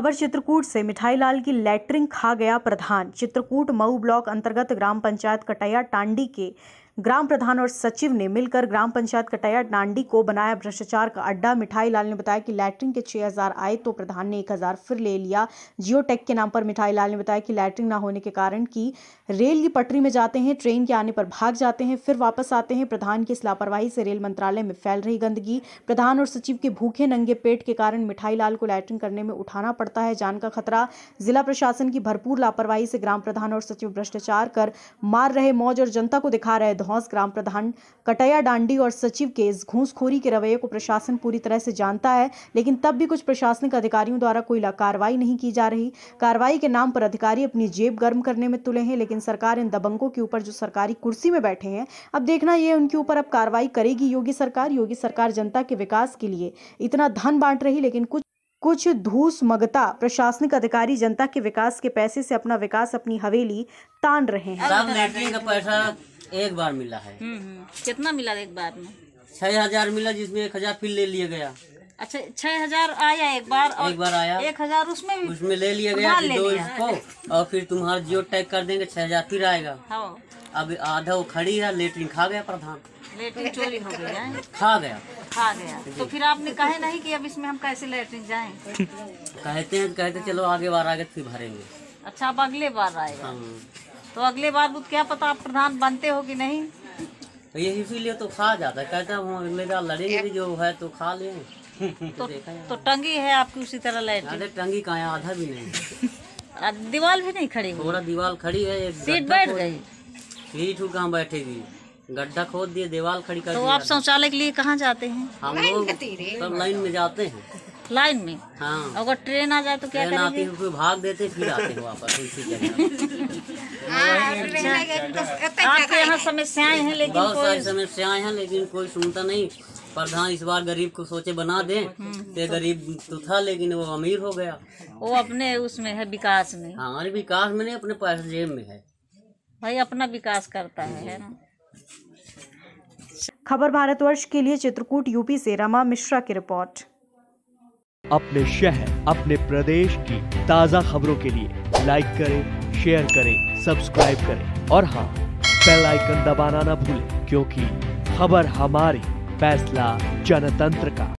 खबर चित्रकूट से मिठाई लाल की लैटरिंग खा गया प्रधान चित्रकूट मऊ ब्लॉक अंतर्गत ग्राम पंचायत कटैया टांडी के ग्राम प्रधान और सचिव ने मिलकर ग्राम पंचायत कटैया डांडी को बनाया भ्रष्टाचार का अड्डा मिठाई लाल ने बताया कि लैटरिन के 6000 आए तो प्रधान ने 1000 फिर ले लिया जियोटेक के नाम पर मिठाई लाल ने बताया कि लैटरिन ना होने के कारण कि रेल की पटरी में जाते हैं ट्रेन के आने पर भाग जाते हैं फिर वापस आते हैं प्रधान की इस लापरवाही से रेल मंत्रालय में फैल रही गंदगी प्रधान और सचिव के भूखे नंगे पेट के कारण मिठाई लाल को लैटरिन करने में उठाना पड़ता है जान का खतरा जिला प्रशासन की भरपूर लापरवाही से ग्राम प्रधान और सचिव भ्रष्टाचार कर मार रहे मौज और जनता को दिखा रहे धौस ग्राम प्रधान कटैया डांडी और सचिव के इस घूसखोरी के रवैये को प्रशासन पूरी तरह से जानता है लेकिन तब भी कुछ प्रशासनिक अधिकारियों द्वारा कोई कार्रवाई नहीं की जा रही कार्रवाई के नाम पर अधिकारी अपनी जेब गर्म करने में तुले हैं लेकिन सरकार इन दबंगों के ऊपर जो सरकारी कुर्सी में बैठे हैं अब देखना ये उनके ऊपर अब कार्रवाई करेगी योगी सरकार योगी सरकार जनता के विकास के लिए इतना धन बांट रही लेकिन कुछ कुछ धूस मगता प्रशासनिक अधिकारी जनता के विकास के पैसे से अपना विकास अपनी हवेली तान रहे हैं का पैसा एक बार मिला है हम्म, हम्म। कितना मिला एक बार में छह हजार मिला जिसमें एक हजार फिर ले लिया गया अच्छा छह हजार आया एक बार और एक बार आया एक हजार उसमें भी उसमें ले लिया गया ले दो लिया। इसको और फिर तुम्हारा जियो टैग कर देंगे छह हजार फिर आएगा हाँ। अब आधा वो खड़ी है लेटरिन खा गया प्रधान लेटरिन चोरी हो गया खा गया खा गया तो फिर आपने कहे नहीं कि अब इसमें हम कैसे लेटरिन जाए कहते हैं कहते चलो आगे बार आगे फिर भरेंगे अच्छा अब अगले बार आएगा हाँ। तो अगले बार वो क्या पता आप प्रधान बनते हो कि नहीं तो ये इसीलिए तो खा जाता है कहता हूँ बार लड़ेंगे जो है तो खा ले तो, तो टंगी है आपकी उसी तरह लाइट टंगी कहा आधा भी नहीं दीवाल भी नहीं खड़ी थोड़ा दीवाल खड़ी है सीट बैठ गई सीट कहा बैठेगी गड्ढा खोद दिए दीवाल खड़ी कर तो आप शौचालय के लिए कहाँ जाते हैं हम लोग सब लाइन में जाते हैं लाइन में हाँ अगर ट्रेन आ जाए तो क्या ट्रेन आती है भाग देते फिर आते हैं वापस हाँ, तो अच्छा। आपके यहाँ समस्याएं हैं लेकिन बहुत सारी समस्याएं हैं लेकिन कोई सुनता नहीं प्रधान हाँ, इस बार गरीब को सोचे बना दे ते हम्म। गरीब तो था लेकिन वो अमीर हो गया वो अपने उसमें है विकास में हाँ, हमारे विकास में नहीं अपने पैसे जेब में है भाई अपना विकास करता है ना खबर भारतवर्ष के लिए चित्रकूट यूपी से रमा मिश्रा की रिपोर्ट अपने शहर अपने प्रदेश की ताज़ा खबरों के लिए लाइक करें शेयर करें सब्सक्राइब करें और हाँ बेल आइकन दबाना ना भूलें क्योंकि खबर हमारी फैसला जनतंत्र का